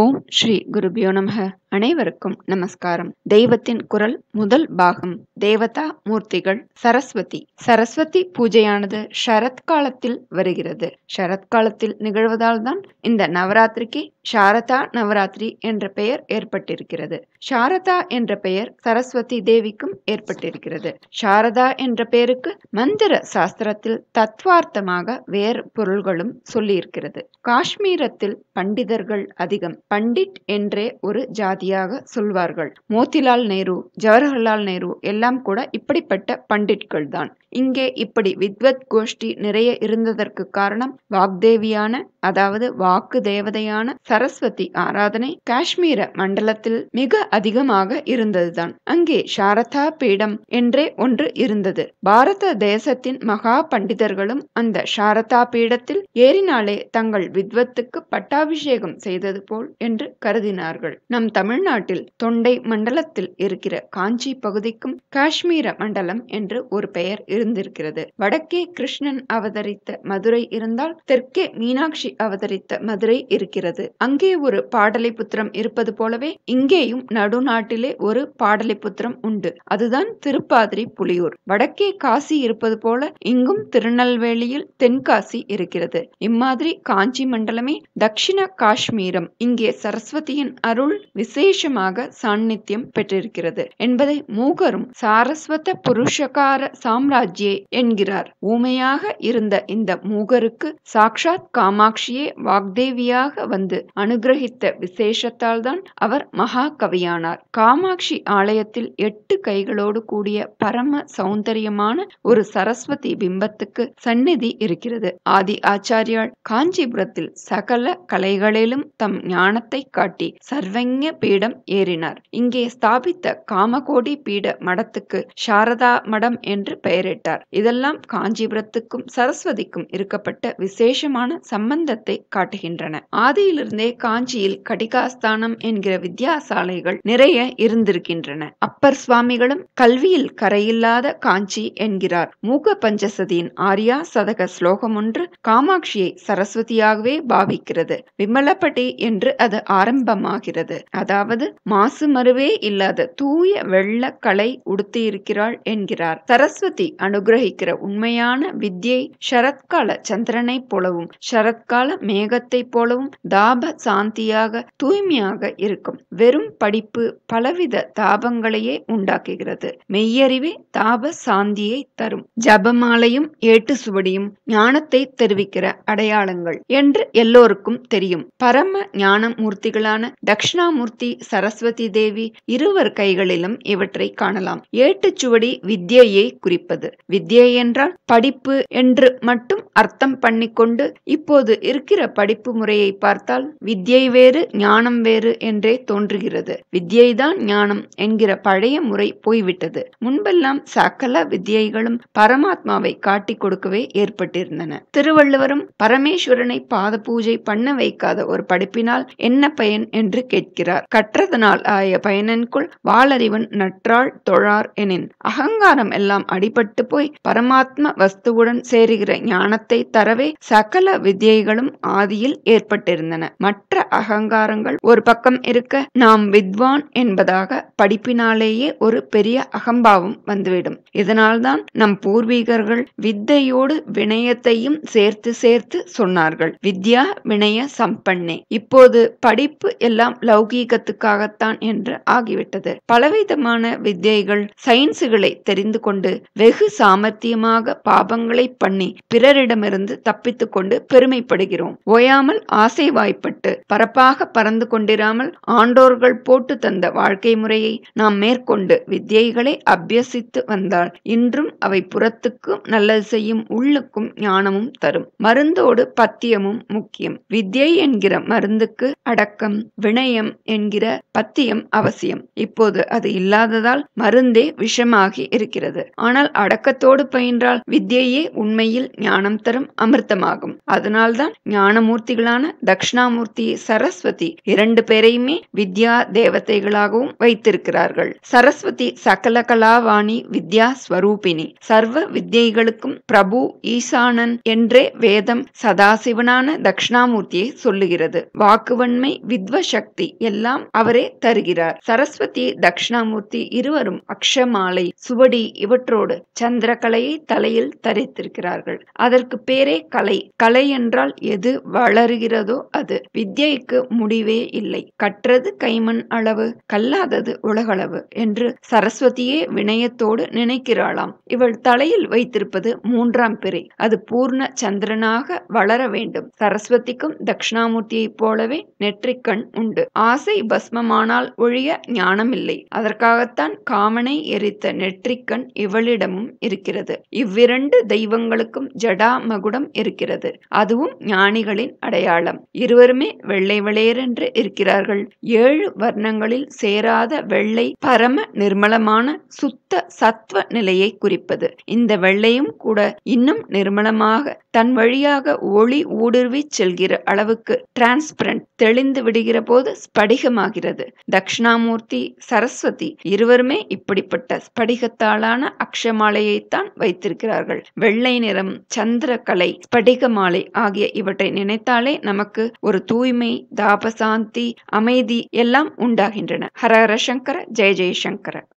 ஓம் ஸ்ரீ குருபியோ நமக அனைவருக்கும் நமஸ்காரம் தெய்வத்தின் குரல் முதல் பாகம் தேவதா மூர்த்திகள் சரஸ்வதி சரஸ்வதி பூஜையானது ஷரத்காலத்தில் வருகிறது ஷரத்காலத்தில் நிகழ்வதால் தான் இந்த நவராத்திரிக்கு சாரதா நவராத்திரி என்ற பெயர் ஏற்பட்டிருக்கிறது சாரதா என்ற பெயர் சரஸ்வதி தேவிக்கும் ஏற்பட்டிருக்கிறது சாரதா என்ற பெயருக்கு மந்திர சாஸ்திரத்தில் தத்வார்த்தமாக வேறு பொருள்களும் சொல்லியிருக்கிறது காஷ்மீரத்தில் பண்டிதர்கள் அதிகம் பண்டிட் என்றே ஒரு ஜாதி உபநியாயவாதியாக சொல்வார்கள் மோதிலால் நேரு ஜவஹர்லால் நேரு எல்லாம் கூட இப்படிப்பட்ட பண்டிட்கள் தான் இங்கே இப்படி வித்வத் கோஷ்டி நிறைய இருந்ததற்கு காரணம் வாக்தேவியான அதாவது வாக்கு தேவதையான சரஸ்வதி ஆராதனை காஷ்மீர மண்டலத்தில் மிக அதிகமாக இருந்ததுதான் அங்கே சாரதா பீடம் என்றே ஒன்று இருந்தது பாரத தேசத்தின் மகா பண்டிதர்களும் அந்த சாரதா பீடத்தில் ஏறினாலே தங்கள் வித்வத்துக்கு பட்டாபிஷேகம் செய்தது போல் என்று கருதினார்கள் நம் தமிழ் தமிழ்நாட்டில் தொண்டை மண்டலத்தில் இருக்கிற காஞ்சி பகுதிக்கும் காஷ்மீர மண்டலம் என்று ஒரு பெயர் இருந்திருக்கிறது வடக்கே கிருஷ்ணன் அவதரித்த மதுரை இருந்தால் தெற்கே மீனாட்சி அவதரித்த மதுரை இருக்கிறது அங்கே ஒரு பாடலிபுத்திரம் இருப்பது போலவே இங்கேயும் நடுநாட்டிலே ஒரு பாடலிபுத்திரம் உண்டு அதுதான் திருப்பாதிரி புலியூர் வடக்கே காசி இருப்பது போல இங்கும் திருநெல்வேலியில் தென்காசி இருக்கிறது இம்மாதிரி காஞ்சி மண்டலமே தட்சிண காஷ்மீரம் இங்கே சரஸ்வதியின் அருள் விசே விசேஷமாக சாநித்தியம் பெற்றிருக்கிறது என்பதை மூகரும் சாரஸ்வத புருஷகார சாம்ராஜ்யே என்கிறார் ஊமையாக இருந்த இந்த மூகருக்கு சாக்ஷாத் காமாட்சியே வாக்தேவியாக வந்து அனுகிரகித்த விசேஷத்தால் தான் அவர் மகா கவியானார் காமாட்சி ஆலயத்தில் எட்டு கைகளோடு கூடிய பரம சௌந்தரியமான ஒரு சரஸ்வதி பிம்பத்துக்கு சந்நிதி இருக்கிறது ஆதி ஆச்சாரியால் காஞ்சிபுரத்தில் சகல கலைகளிலும் தம் ஞானத்தை காட்டி சர்வங்க பீடம் ஏறினார் இங்கே ஸ்தாபித்த காமகோடி பீட மடத்துக்கு சாரதா மடம் என்று பெயரிட்டார் இதெல்லாம் காஞ்சிபுரத்துக்கும் சரஸ்வதிக்கும் இருக்கப்பட்ட விசேஷமான சம்பந்தத்தை காட்டுகின்றன ஆதியிலிருந்தே காஞ்சியில் கடிகாஸ்தானம் என்கிற வித்யாசாலைகள் நிறைய இருந்திருக்கின்றன அப்பர் சுவாமிகளும் கல்வியில் கரையில்லாத காஞ்சி என்கிறார் மூக பஞ்சசதியின் ஆர்யா சதக ஸ்லோகம் ஒன்று காமாட்சியை சரஸ்வதியாகவே பாவிக்கிறது விமலப்பட்டி என்று அது ஆரம்பமாகிறது அதாவது அதாவது மாசு இல்லாத தூய வெள்ள கலை உடுத்தியிருக்கிறாள் என்கிறார் சரஸ்வதி அனுகிரகிக்கிற உண்மையான வித்யை சரத்கால சந்திரனை போலவும் சரத்கால மேகத்தை போலவும் தாப சாந்தியாக தூய்மையாக இருக்கும் வெறும் படிப்பு பலவித தாபங்களையே உண்டாக்குகிறது மெய்யறிவே தாப சாந்தியை தரும் ஜபமாலையும் ஏட்டு சுவடியும் ஞானத்தை தெரிவிக்கிற அடையாளங்கள் என்று எல்லோருக்கும் தெரியும் பரம ஞான மூர்த்திகளான தட்சிணாமூர்த்தி மூர்த்தி சரஸ்வதி தேவி இருவர் கைகளிலும் இவற்றை காணலாம் ஏட்டுச்சுவடி வித்யையை குறிப்பது வித்யை என்றால் படிப்பு என்று மட்டும் அர்த்தம் பண்ணிக்கொண்டு இப்போது இருக்கிற படிப்பு முறையை பார்த்தால் வித்யை வேறு ஞானம் வேறு என்றே தோன்றுகிறது வித்யைதான் ஞானம் என்கிற பழைய முறை போய்விட்டது முன்பெல்லாம் சகல வித்யைகளும் பரமாத்மாவை காட்டிக் கொடுக்கவே ஏற்பட்டிருந்தன திருவள்ளுவரும் பரமேஸ்வரனை பாத பூஜை பண்ண வைக்காத ஒரு படிப்பினால் என்ன பயன் என்று கேட்கிறார் கற்றதனால் ஆய பயனன்குள் வாளறிவன் நற்றாள் தொழார் எனின் அகங்காரம் எல்லாம் அடிபட்டு போய் பரமாத்ம வஸ்துவுடன் சேருகிற ஞான ஞானத்தை தரவே சகல வித்யைகளும் ஆதியில் ஏற்பட்டிருந்தன மற்ற அகங்காரங்கள் ஒரு பக்கம் இருக்க நாம் வித்வான் என்பதாக படிப்பினாலேயே ஒரு பெரிய அகம்பாவம் வந்துவிடும் இதனால்தான் நம் பூர்வீகர்கள் வித்தையோடு வினயத்தையும் சேர்த்து சேர்த்து சொன்னார்கள் வித்யா வினய சம்பண்ணே இப்போது படிப்பு எல்லாம் லௌகீகத்துக்காகத்தான் என்று ஆகிவிட்டது பலவிதமான வித்தியைகள் சயின்ஸுகளை தெரிந்து கொண்டு வெகு சாமர்த்தியமாக பாபங்களை பண்ணி பிறரிடம் அவரிடமிருந்து தப்பித்துக் கொண்டு பெருமைப்படுகிறோம் ஓயாமல் ஆசை வாய்ப்பட்டு பரப்பாக பறந்து கொண்டிராமல் ஆண்டோர்கள் போட்டு தந்த வாழ்க்கை முறையை நாம் மேற்கொண்டு வித்தியைகளை அபியசித்து வந்தால் இன்றும் அவை புறத்துக்கும் நல்லது செய்யும் உள்ளுக்கும் ஞானமும் தரும் மருந்தோடு பத்தியமும் முக்கியம் வித்யை என்கிற மருந்துக்கு அடக்கம் வினயம் என்கிற பத்தியம் அவசியம் இப்போது அது இல்லாததால் மருந்தே விஷமாகி இருக்கிறது ஆனால் அடக்கத்தோடு பயின்றால் வித்யையே உண்மையில் ஞானம் ஞானோத்தரம் அமிர்தமாகும் அதனால்தான் ஞானமூர்த்திகளான தக்ஷணாமூர்த்தி சரஸ்வதி இரண்டு பேரையுமே வித்யா தேவதைகளாகவும் வைத்திருக்கிறார்கள் சரஸ்வதி சகல கலாவாணி வித்யா ஸ்வரூபிணி சர்வ வித்யைகளுக்கும் பிரபு ஈசானன் என்றே வேதம் சதாசிவனான தக்ஷணாமூர்த்தியை சொல்லுகிறது வாக்குவன்மை வித்வ சக்தி எல்லாம் அவரே தருகிறார் சரஸ்வதி தக்ஷணாமூர்த்தி இருவரும் அக்ஷமாலை சுவடி இவற்றோடு சந்திரகலையை தலையில் தரித்திருக்கிறார்கள் அதற்கு அதற்கு பேரே கலை கலை என்றால் எது வளருகிறதோ அது வித்யைக்கு முடிவே இல்லை கற்றது கைமண் அளவு கல்லாதது உலகளவு என்று சரஸ்வதியே வினயத்தோடு நினைக்கிறாளாம் இவள் தலையில் வைத்திருப்பது மூன்றாம் பிறை அது பூர்ண சந்திரனாக வளர வேண்டும் சரஸ்வதிக்கும் தட்சிணாமூர்த்தியைப் போலவே நெற்றிக்கண் உண்டு ஆசை பஸ்மமானால் ஒழிய ஞானமில்லை அதற்காகத்தான் காமனை எரித்த நெற்றிக்கண் இவளிடமும் இருக்கிறது இவ்விரண்டு தெய்வங்களுக்கும் ஜடா மகுடம் இருக்கிறது அதுவும் ஞானிகளின் அடையாளம் இருவருமே வெள்ளை வளையரென்று இருக்கிறார்கள் ஏழு வர்ணங்களில் சேராத வெள்ளை பரம நிர்மலமான சுத்த சத்வ நிலையை குறிப்பது இந்த வெள்ளையும் கூட இன்னும் நிர்மலமாக தன் வழியாக ஒளி ஊடுருவிச் செல்கிற அளவுக்கு டிரான்ஸ்பரண்ட் தெளிந்து விடுகிற போது ஸ்படிகமாகிறது தக்ஷணாமூர்த்தி சரஸ்வதி இருவருமே இப்படிப்பட்ட ஸ்படிகத்தாலான அக்ஷமாலையைத்தான் வைத்திருக்கிறார்கள் வெள்ளை நிறம் சந்திர கலை ஸ்படிக மாலை ஆகிய இவற்றை நினைத்தாலே நமக்கு ஒரு தூய்மை தாபசாந்தி அமைதி எல்லாம் உண்டாகின்றன ஹரஹர சங்கர ஜெய ஜெயசங்கர